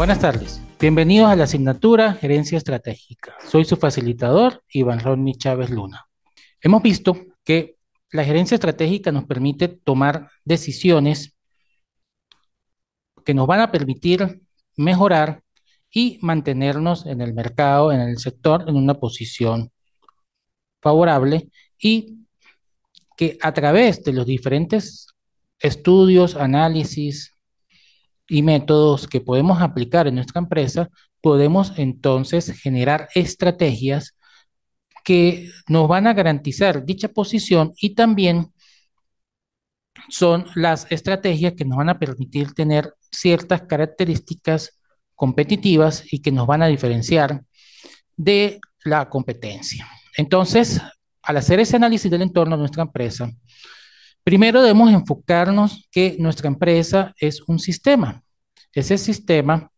Buenas tardes. Bienvenidos a la asignatura Gerencia Estratégica. Soy su facilitador, Iván Ronny Chávez Luna. Hemos visto que la gerencia estratégica nos permite tomar decisiones que nos van a permitir mejorar y mantenernos en el mercado, en el sector, en una posición favorable y que a través de los diferentes estudios, análisis, y métodos que podemos aplicar en nuestra empresa, podemos entonces generar estrategias que nos van a garantizar dicha posición y también son las estrategias que nos van a permitir tener ciertas características competitivas y que nos van a diferenciar de la competencia. Entonces, al hacer ese análisis del entorno de nuestra empresa, Primero debemos enfocarnos que nuestra empresa es un sistema. Ese sistema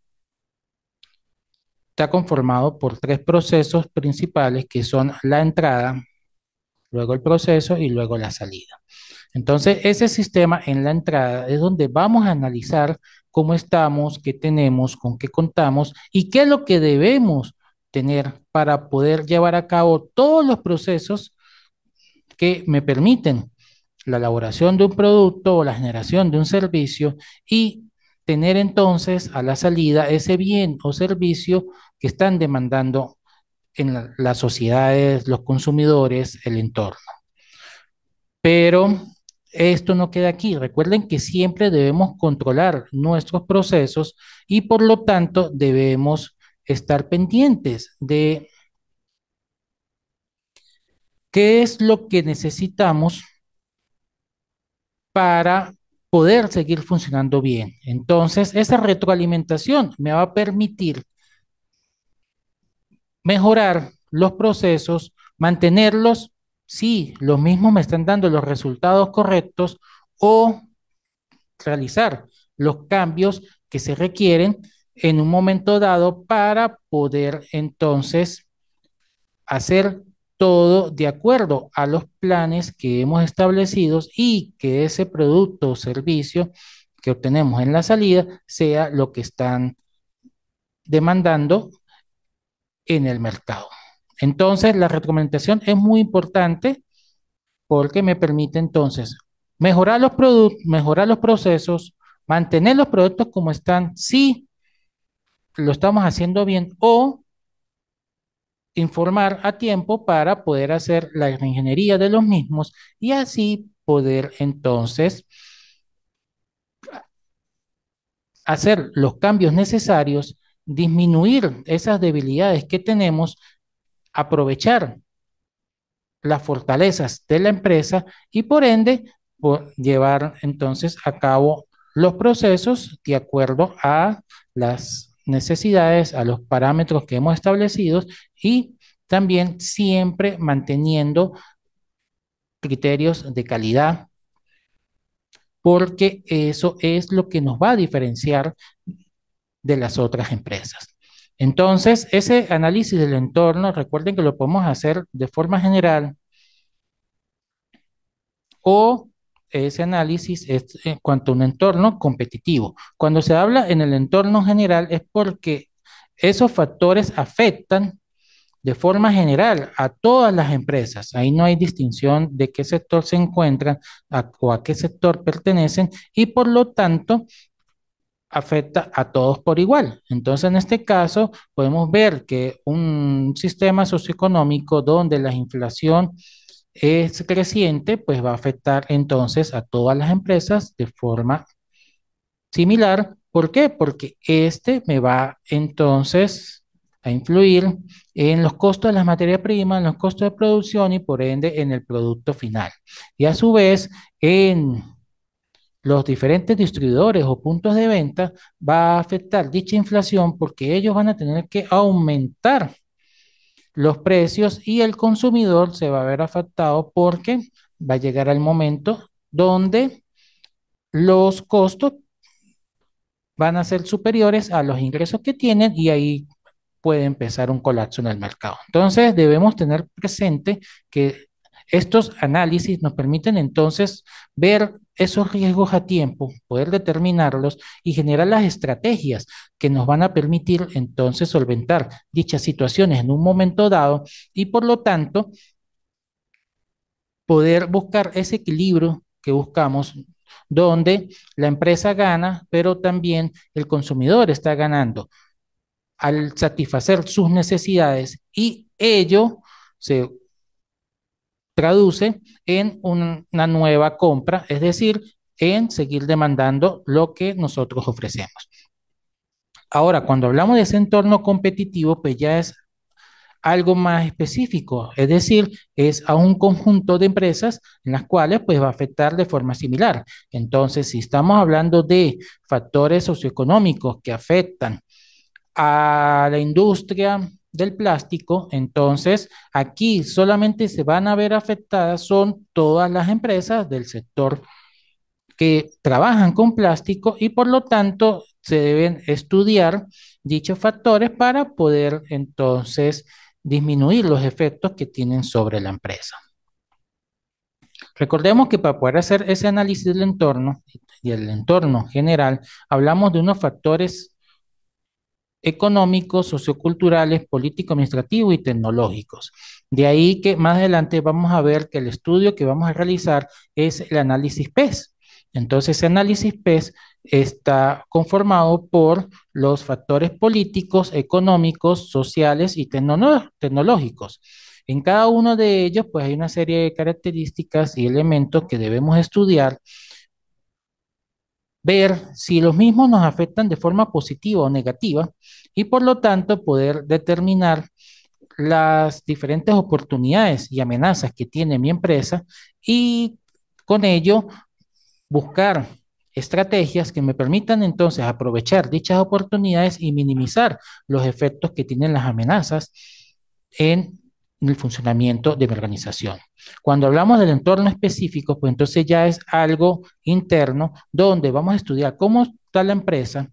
está conformado por tres procesos principales que son la entrada, luego el proceso y luego la salida. Entonces, ese sistema en la entrada es donde vamos a analizar cómo estamos, qué tenemos, con qué contamos y qué es lo que debemos tener para poder llevar a cabo todos los procesos que me permiten la elaboración de un producto o la generación de un servicio y tener entonces a la salida ese bien o servicio que están demandando en las sociedades, los consumidores, el entorno. Pero esto no queda aquí. Recuerden que siempre debemos controlar nuestros procesos y por lo tanto debemos estar pendientes de qué es lo que necesitamos para poder seguir funcionando bien. Entonces, esa retroalimentación me va a permitir mejorar los procesos, mantenerlos si los mismos me están dando los resultados correctos o realizar los cambios que se requieren en un momento dado para poder entonces hacer todo de acuerdo a los planes que hemos establecido y que ese producto o servicio que obtenemos en la salida sea lo que están demandando en el mercado. Entonces, la recomendación es muy importante porque me permite entonces mejorar los productos, mejorar los procesos, mantener los productos como están si lo estamos haciendo bien o informar a tiempo para poder hacer la ingeniería de los mismos y así poder entonces hacer los cambios necesarios, disminuir esas debilidades que tenemos, aprovechar las fortalezas de la empresa y por ende llevar entonces a cabo los procesos de acuerdo a las necesidades, a los parámetros que hemos establecido y también siempre manteniendo criterios de calidad, porque eso es lo que nos va a diferenciar de las otras empresas. Entonces, ese análisis del entorno, recuerden que lo podemos hacer de forma general o ese análisis es en cuanto a un entorno competitivo. Cuando se habla en el entorno general es porque esos factores afectan de forma general a todas las empresas. Ahí no hay distinción de qué sector se encuentran o a qué sector pertenecen y por lo tanto afecta a todos por igual. Entonces, en este caso, podemos ver que un sistema socioeconómico donde la inflación es creciente, pues va a afectar entonces a todas las empresas de forma similar. ¿Por qué? Porque este me va entonces a influir en los costos de las materias primas, en los costos de producción y por ende en el producto final. Y a su vez, en los diferentes distribuidores o puntos de venta va a afectar dicha inflación porque ellos van a tener que aumentar los precios y el consumidor se va a ver afectado porque va a llegar al momento donde los costos van a ser superiores a los ingresos que tienen y ahí puede empezar un colapso en el mercado. Entonces debemos tener presente que estos análisis nos permiten entonces ver esos riesgos a tiempo, poder determinarlos y generar las estrategias que nos van a permitir entonces solventar dichas situaciones en un momento dado y por lo tanto poder buscar ese equilibrio que buscamos donde la empresa gana, pero también el consumidor está ganando al satisfacer sus necesidades y ello se traduce en una nueva compra, es decir, en seguir demandando lo que nosotros ofrecemos. Ahora, cuando hablamos de ese entorno competitivo, pues ya es algo más específico, es decir, es a un conjunto de empresas en las cuales pues va a afectar de forma similar. Entonces, si estamos hablando de factores socioeconómicos que afectan a la industria del plástico, entonces aquí solamente se van a ver afectadas son todas las empresas del sector que trabajan con plástico y por lo tanto se deben estudiar dichos factores para poder entonces disminuir los efectos que tienen sobre la empresa. Recordemos que para poder hacer ese análisis del entorno y el entorno general, hablamos de unos factores económicos, socioculturales, político-administrativos y tecnológicos. De ahí que más adelante vamos a ver que el estudio que vamos a realizar es el análisis PES. Entonces, ese análisis PES está conformado por los factores políticos, económicos, sociales y tecnológicos. En cada uno de ellos, pues hay una serie de características y elementos que debemos estudiar ver si los mismos nos afectan de forma positiva o negativa y por lo tanto poder determinar las diferentes oportunidades y amenazas que tiene mi empresa y con ello buscar estrategias que me permitan entonces aprovechar dichas oportunidades y minimizar los efectos que tienen las amenazas en el funcionamiento de mi organización. Cuando hablamos del entorno específico, pues entonces ya es algo interno donde vamos a estudiar cómo está la empresa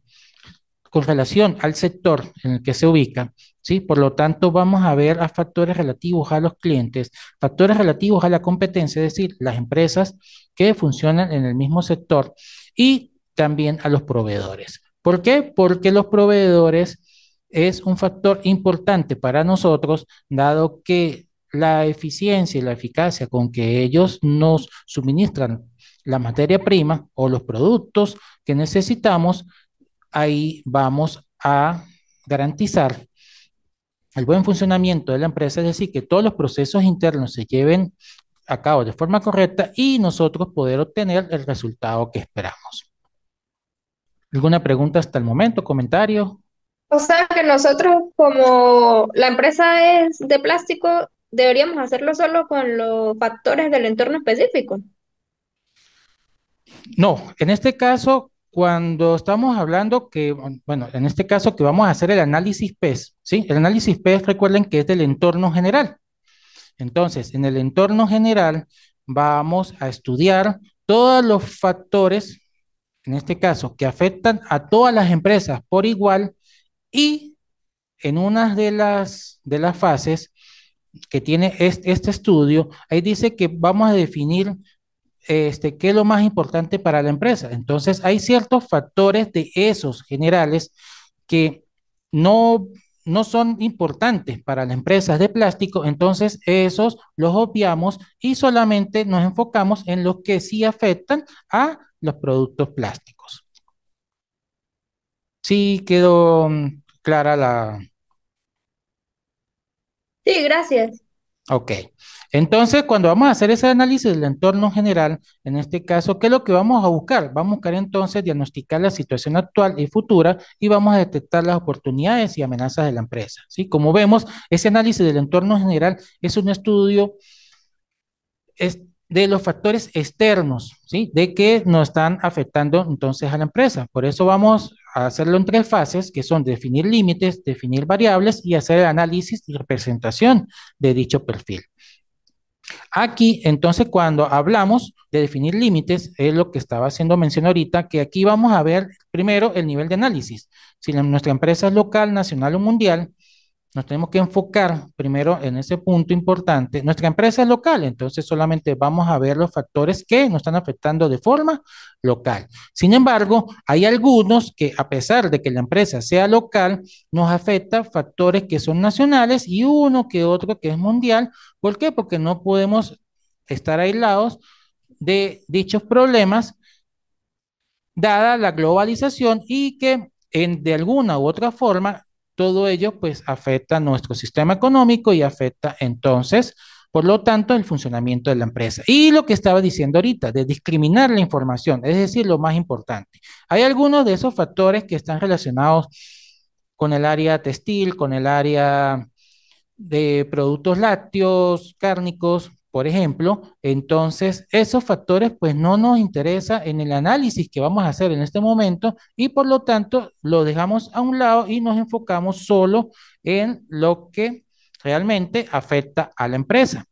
con relación al sector en el que se ubica, ¿sí? Por lo tanto, vamos a ver a factores relativos a los clientes, factores relativos a la competencia, es decir, las empresas que funcionan en el mismo sector y también a los proveedores. ¿Por qué? Porque los proveedores es un factor importante para nosotros, dado que la eficiencia y la eficacia con que ellos nos suministran la materia prima o los productos que necesitamos, ahí vamos a garantizar el buen funcionamiento de la empresa, es decir, que todos los procesos internos se lleven a cabo de forma correcta y nosotros poder obtener el resultado que esperamos. ¿Alguna pregunta hasta el momento? ¿Comentario? O sea que nosotros como la empresa es de plástico, deberíamos hacerlo solo con los factores del entorno específico. No, en este caso, cuando estamos hablando que, bueno, en este caso que vamos a hacer el análisis PES, ¿sí? El análisis PES, recuerden que es del entorno general. Entonces, en el entorno general vamos a estudiar todos los factores, en este caso, que afectan a todas las empresas por igual y en una de las, de las fases que tiene este, estudio, ahí dice que vamos a definir este, qué es lo más importante para la empresa. Entonces, hay ciertos factores de esos generales que no, no son importantes para las empresas de plástico, entonces esos los obviamos y solamente nos enfocamos en los que sí afectan a los productos plásticos. Sí, quedó mm, clara la... Sí, gracias. Ok. Entonces, cuando vamos a hacer ese análisis del entorno general, en este caso, ¿qué es lo que vamos a buscar? Vamos a buscar entonces diagnosticar la situación actual y futura y vamos a detectar las oportunidades y amenazas de la empresa. ¿sí? Como vemos, ese análisis del entorno general es un estudio de los factores externos, ¿sí? De que nos están afectando entonces a la empresa. Por eso vamos hacerlo en tres fases, que son definir límites, definir variables y hacer el análisis y representación de dicho perfil. Aquí, entonces, cuando hablamos de definir límites, es lo que estaba haciendo mención ahorita, que aquí vamos a ver primero el nivel de análisis. Si nuestra empresa es local, nacional o mundial, nos tenemos que enfocar primero en ese punto importante. Nuestra empresa es local, entonces solamente vamos a ver los factores que nos están afectando de forma local. Sin embargo, hay algunos que a pesar de que la empresa sea local, nos afecta factores que son nacionales y uno que otro que es mundial. ¿Por qué? Porque no podemos estar aislados de dichos problemas dada la globalización y que en, de alguna u otra forma todo ello pues afecta a nuestro sistema económico y afecta entonces, por lo tanto, el funcionamiento de la empresa. Y lo que estaba diciendo ahorita, de discriminar la información, es decir, lo más importante. Hay algunos de esos factores que están relacionados con el área textil, con el área de productos lácteos, cárnicos, por ejemplo, entonces esos factores pues no nos interesa en el análisis que vamos a hacer en este momento y por lo tanto lo dejamos a un lado y nos enfocamos solo en lo que realmente afecta a la empresa.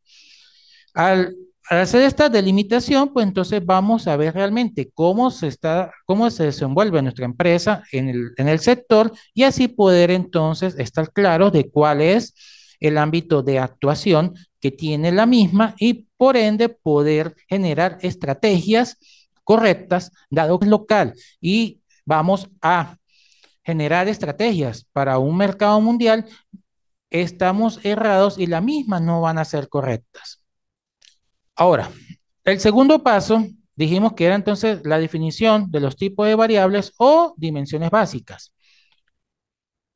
Al, hacer esta delimitación, pues entonces vamos a ver realmente cómo se está, cómo se desenvuelve nuestra empresa en el, en el sector y así poder entonces estar claros de cuál es el ámbito de actuación que tiene la misma y por ende poder generar estrategias correctas dado que es local y vamos a generar estrategias para un mercado mundial, estamos errados y las mismas no van a ser correctas. Ahora, el segundo paso, dijimos que era entonces la definición de los tipos de variables o dimensiones básicas.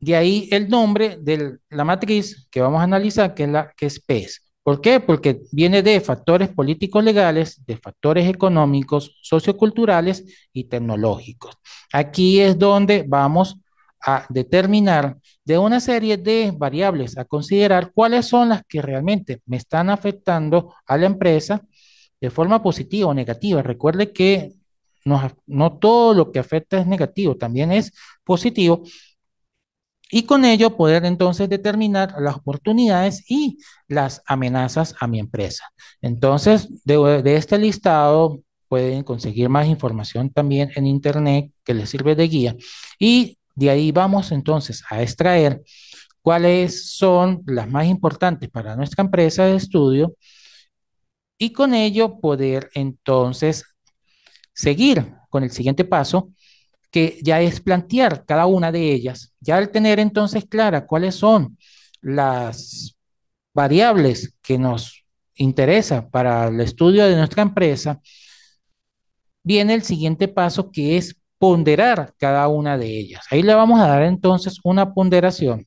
De ahí el nombre de la matriz que vamos a analizar, que es, la, que es PES. ¿Por qué? Porque viene de factores políticos legales, de factores económicos, socioculturales y tecnológicos. Aquí es donde vamos a determinar de una serie de variables a considerar cuáles son las que realmente me están afectando a la empresa de forma positiva o negativa. Recuerde que no todo lo que afecta es negativo, también es positivo y con ello poder entonces determinar las oportunidades y las amenazas a mi empresa. Entonces, de, este listado pueden conseguir más información también en Internet que les sirve de guía. Y de ahí vamos entonces a extraer cuáles son las más importantes para nuestra empresa de estudio y con ello poder entonces seguir con el siguiente paso que ya es plantear cada una de ellas. Ya al tener entonces clara cuáles son las variables que nos interesa para el estudio de nuestra empresa, viene el siguiente paso que es ponderar cada una de ellas. Ahí le vamos a dar entonces una ponderación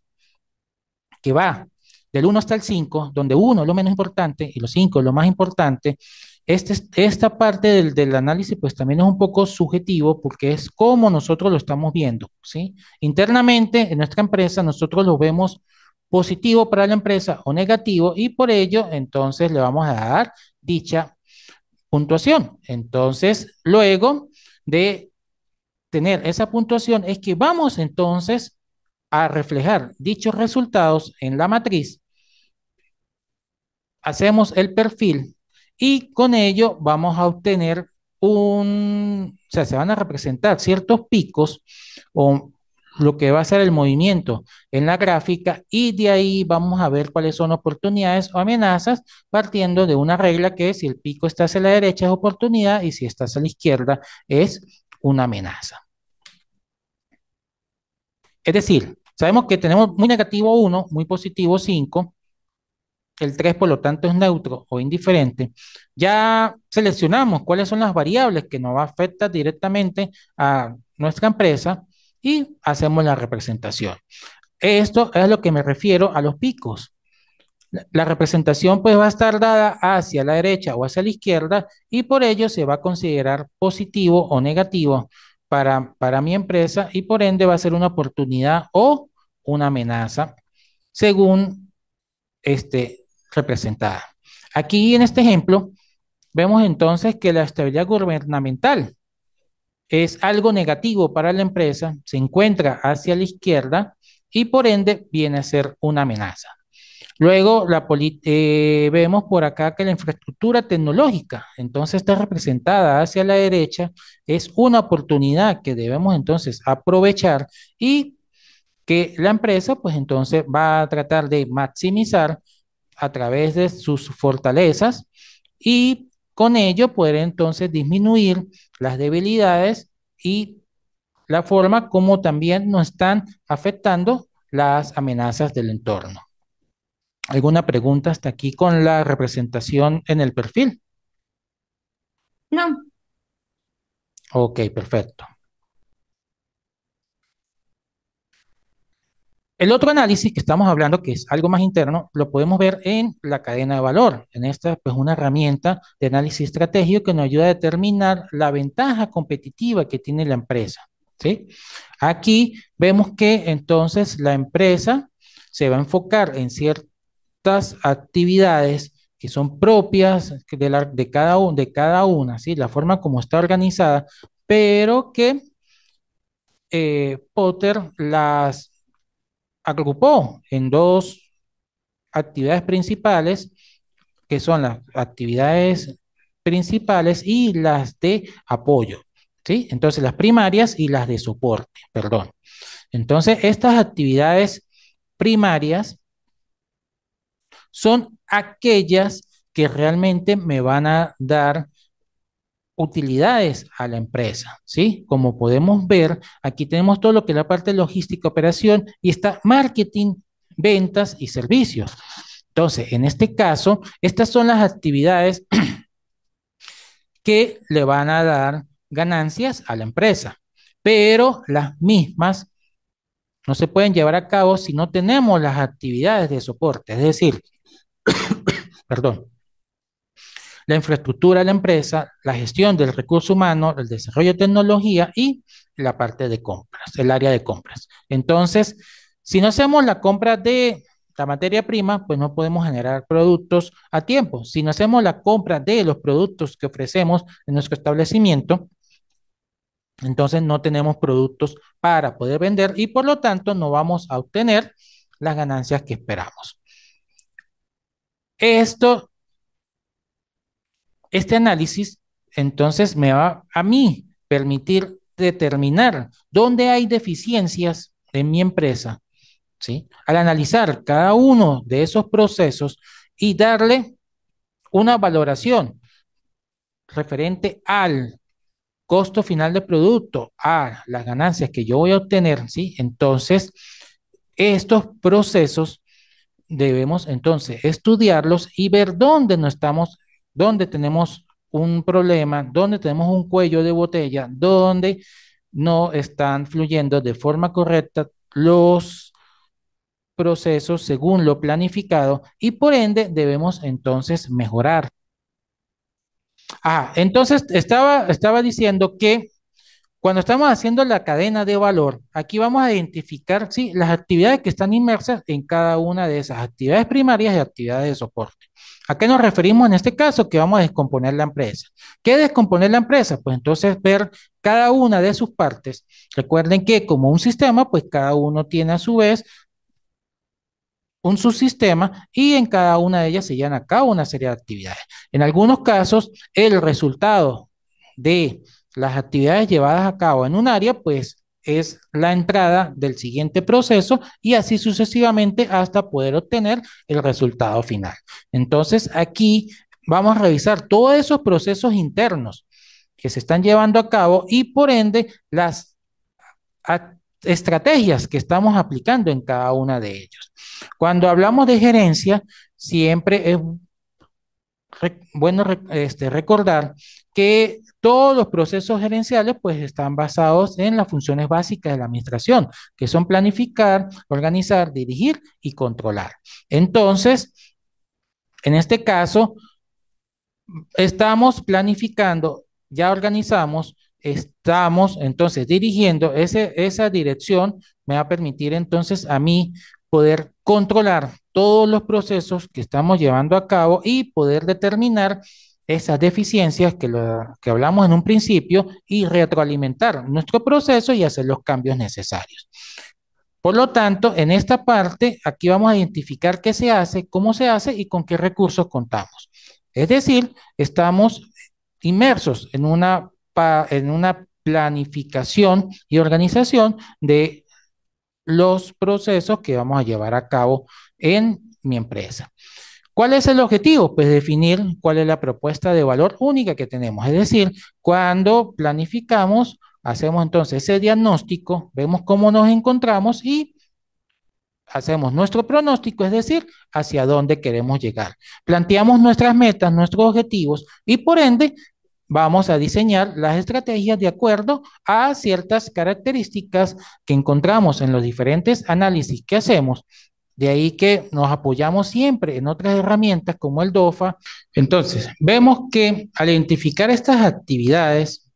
que va del 1 hasta el 5, donde 1 es lo menos importante y los 5 es lo más importante, este esta parte del, análisis pues también es un poco subjetivo porque es como nosotros lo estamos viendo, Internamente en nuestra empresa nosotros lo vemos positivo para la empresa o negativo y por ello entonces le vamos a dar dicha puntuación. Entonces, luego de tener esa puntuación es que vamos entonces a reflejar dichos resultados en la matriz. Hacemos el perfil y con ello vamos a obtener un, o sea, se van a representar ciertos picos o lo que va a ser el movimiento en la gráfica y de ahí vamos a ver cuáles son oportunidades o amenazas partiendo de una regla que es, si el pico está hacia la derecha es oportunidad y si está hacia la izquierda es una amenaza. Es decir, sabemos que tenemos muy negativo 1, muy positivo 5 el 3 por lo tanto es neutro o indiferente, ya seleccionamos cuáles son las variables que nos afectan directamente a nuestra empresa y hacemos la representación. Esto es lo que me refiero a los picos. La representación pues va a estar dada hacia la derecha o hacia la izquierda y por ello se va a considerar positivo o negativo para, para mi empresa y por ende va a ser una oportunidad o una amenaza según este, representada. Aquí en este ejemplo vemos entonces que la estabilidad gubernamental es algo negativo para la empresa, se encuentra hacia la izquierda y por ende viene a ser una amenaza. Luego la eh, vemos por acá que la infraestructura tecnológica, entonces está representada hacia la derecha, es una oportunidad que debemos entonces aprovechar y que la empresa pues entonces va a tratar de maximizar a través de sus fortalezas y con ello poder entonces disminuir las debilidades y la forma como también nos están afectando las amenazas del entorno. ¿Alguna pregunta hasta aquí con la representación en el perfil? No. Ok, perfecto. El otro análisis que estamos hablando, que es algo más interno, lo podemos ver en la cadena de valor. En esta, pues, una herramienta de análisis estratégico que nos ayuda a determinar la ventaja competitiva que tiene la empresa. ¿sí? Aquí vemos que entonces la empresa se va a enfocar en ciertas actividades que son propias de, de, cada, una, ¿sí? la forma como está organizada, pero que eh, Potter las agrupó en dos actividades principales, que son las actividades principales y las de apoyo. ¿sí? Entonces, las primarias y las de soporte, perdón. Entonces, estas actividades primarias son aquellas que realmente me van a dar utilidades a la empresa, ¿sí? Como podemos ver, aquí tenemos todo lo que es la parte logística, operación y está marketing, ventas y servicios. Entonces, en este caso, estas son las actividades que le van a dar ganancias a la empresa, pero las mismas no se pueden llevar a cabo si no tenemos las actividades de soporte, es decir, perdón, la infraestructura de la empresa, la gestión del recurso humano, el desarrollo de tecnología y la parte de compras, el área de compras. Entonces, si no hacemos la compra de la materia prima, pues no podemos generar productos a tiempo. Si no hacemos la compra de los productos que ofrecemos en nuestro establecimiento, entonces no tenemos productos para poder vender y por lo tanto no vamos a obtener las ganancias que esperamos. Esto este análisis entonces me va a mí permitir determinar dónde hay deficiencias en mi empresa. ¿sí? Al analizar cada uno de esos procesos y darle una valoración referente al costo final del producto, a las ganancias que yo voy a obtener, ¿sí? Entonces, estos procesos debemos entonces estudiarlos y ver dónde no estamos donde tenemos un problema, donde tenemos un cuello de botella, donde no están fluyendo de forma correcta los procesos según lo planificado y por ende debemos entonces mejorar. Ah, entonces estaba, estaba diciendo que cuando estamos haciendo la cadena de valor, aquí vamos a identificar sí, las actividades que están inmersas en cada una de esas actividades primarias y actividades de soporte. ¿A qué nos referimos en este caso? Que vamos a descomponer la empresa. ¿Qué es descomponer la empresa? Pues entonces ver cada una de sus partes. Recuerden que como un sistema, pues cada uno tiene a su vez un subsistema y en cada una de ellas se llevan a cabo una serie de actividades. En algunos casos, el resultado de las actividades llevadas a cabo en un área, pues es la entrada del siguiente proceso y así sucesivamente hasta poder obtener el resultado final. Entonces aquí vamos a revisar todos esos procesos internos que se están llevando a cabo y por ende las estrategias que estamos aplicando en cada una de ellos Cuando hablamos de gerencia, siempre es bueno este, recordar que todos los procesos gerenciales pues están basados en las funciones básicas de la administración, que son planificar, organizar, dirigir y controlar. Entonces, en este caso, estamos planificando, ya organizamos, estamos entonces dirigiendo, esa dirección me va a permitir entonces a mí poder controlar todos los procesos que estamos llevando a cabo y poder determinar esas deficiencias que, que hablamos en un principio y retroalimentar nuestro proceso y hacer los cambios necesarios. Por lo tanto, en esta parte, aquí vamos a identificar qué se hace, cómo se hace y con qué recursos contamos. Es decir, estamos inmersos en una, en una planificación y organización de los procesos que vamos a llevar a cabo en mi empresa. ¿Cuál es el objetivo? Pues definir cuál es la propuesta de valor única que tenemos. Es decir, cuando planificamos, hacemos entonces ese diagnóstico, vemos cómo nos encontramos y hacemos nuestro pronóstico, es decir, hacia dónde queremos llegar. Planteamos nuestras metas, nuestros objetivos y por ende vamos a diseñar las estrategias de acuerdo a ciertas características que encontramos en los diferentes análisis que hacemos. De ahí que nos apoyamos siempre en otras herramientas como el DOFA. Entonces, vemos que al identificar estas actividades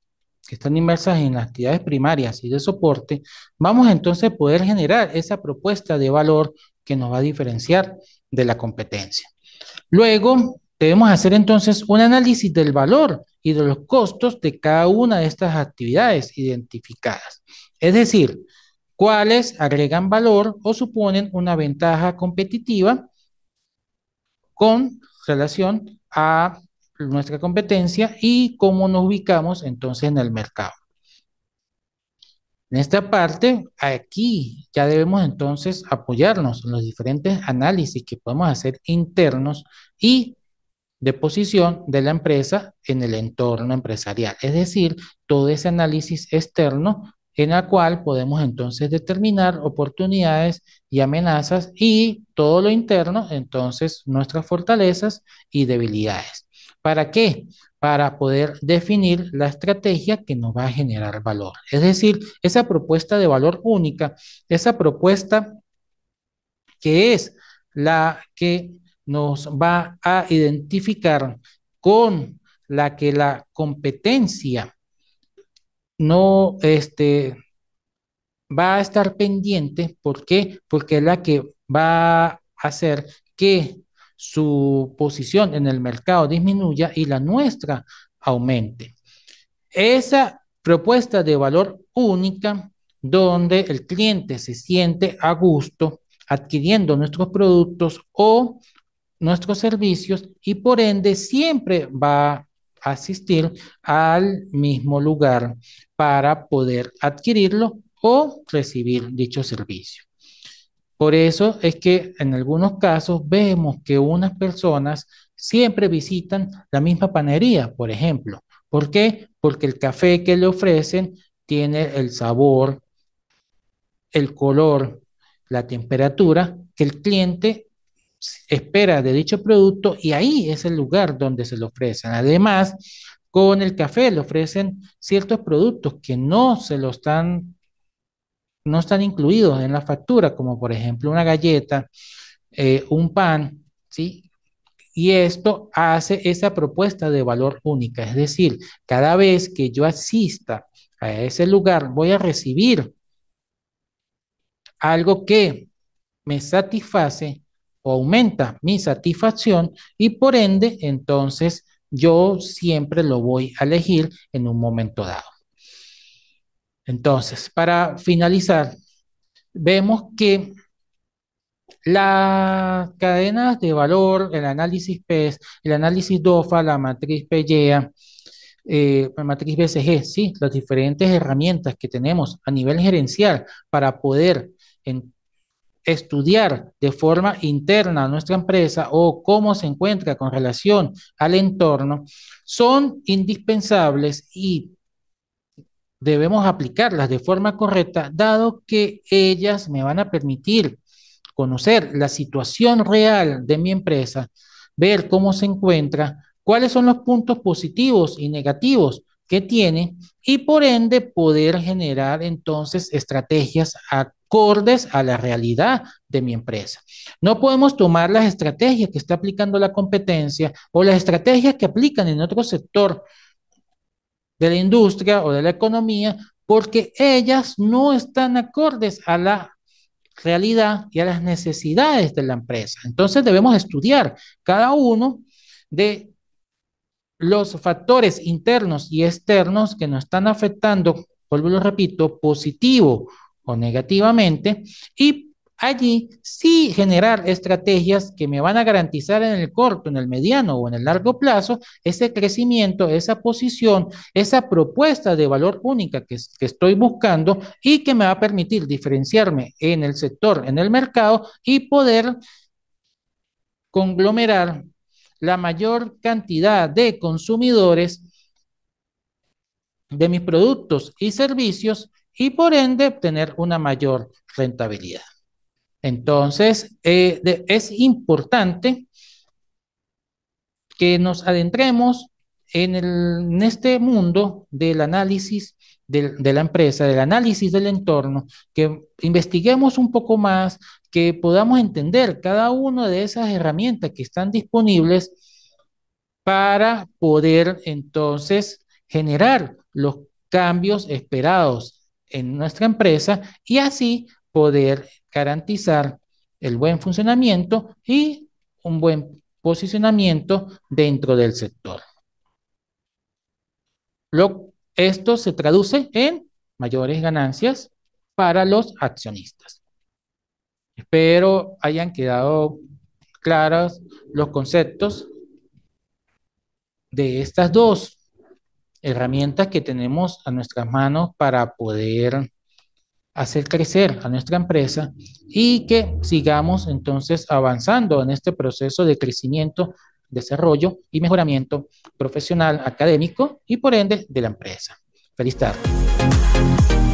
que están inmersas en las actividades primarias y de soporte, vamos entonces a poder generar esa propuesta de valor que nos va a diferenciar de la competencia. Luego, debemos hacer entonces un análisis del valor y de los costos de cada una de estas actividades identificadas. Es decir, cuáles agregan valor o suponen una ventaja competitiva con relación a nuestra competencia y cómo nos ubicamos entonces en el mercado. En esta parte, aquí ya debemos entonces apoyarnos en los diferentes análisis que podemos hacer internos y de posición de la empresa en el entorno empresarial. Es decir, todo ese análisis externo en la cual podemos entonces determinar oportunidades y amenazas y todo lo interno, entonces nuestras fortalezas y debilidades. ¿Para qué? Para poder definir la estrategia que nos va a generar valor. Es decir, esa propuesta de valor única, esa propuesta que es la que nos va a identificar con la que la competencia no este, va a estar pendiente. ¿Por qué? Porque es la que va a hacer que su posición en el mercado disminuya y la nuestra aumente. Esa propuesta de valor única donde el cliente se siente a gusto adquiriendo nuestros productos o nuestros servicios y por ende siempre va asistir al mismo lugar para poder adquirirlo o recibir dicho servicio. Por eso es que en algunos casos vemos que unas personas siempre visitan la misma panadería, por ejemplo. ¿Por qué? Porque el café que le ofrecen tiene el sabor, el color, la temperatura que el cliente espera de dicho producto y ahí es el lugar donde se lo ofrecen. Además, con el café le ofrecen ciertos productos que no se lo están, no están incluidos en la factura, como por ejemplo una galleta, eh, un pan, ¿sí? Y esto hace esa propuesta de valor única, es decir, cada vez que yo asista a ese lugar voy a recibir algo que me satisface aumenta mi satisfacción y por ende, entonces yo siempre lo voy a elegir en un momento dado. Entonces, para finalizar, vemos que las cadenas de valor, el análisis PES, el análisis DOFA, la matriz PEGEA, eh, la matriz BCG, e e, sí, las diferentes herramientas que tenemos a nivel gerencial para poder en estudiar de forma interna nuestra empresa o cómo se encuentra con relación al entorno, son indispensables y debemos aplicarlas de forma correcta, dado que ellas me van a permitir conocer la situación real de mi empresa, ver cómo se encuentra, cuáles son los puntos positivos y negativos que tiene y por ende poder generar entonces estrategias a acordes a la realidad de mi empresa. No podemos tomar las estrategias que está aplicando la competencia o las estrategias que aplican en otro sector de la industria o de la economía porque ellas no están acordes a la realidad y a las necesidades de la empresa. Entonces debemos estudiar cada uno de los factores internos y externos que nos están afectando, vuelvo a lo repito, positivo o negativamente y allí sí generar estrategias que me van a garantizar en el corto, en el mediano o en el largo plazo ese crecimiento, esa posición, esa propuesta de valor única que, que, estoy buscando y que me va a permitir diferenciarme en el sector, en el mercado y poder conglomerar la mayor cantidad de consumidores de mis productos y servicios y por ende obtener una mayor rentabilidad. Entonces, eh, es importante que nos adentremos en, este mundo del análisis de, la empresa, del análisis del entorno, que investiguemos un poco más, que podamos entender cada una de esas herramientas que están disponibles para poder entonces generar los cambios esperados en nuestra empresa y así poder garantizar el buen funcionamiento y un buen posicionamiento dentro del sector. esto se traduce en mayores ganancias para los accionistas. Espero hayan quedado claros los conceptos de estas dos herramientas que tenemos a nuestras manos para poder hacer crecer a nuestra empresa y que sigamos entonces avanzando en este proceso de crecimiento, desarrollo y mejoramiento profesional, académico y por ende de la empresa. Feliz tarde.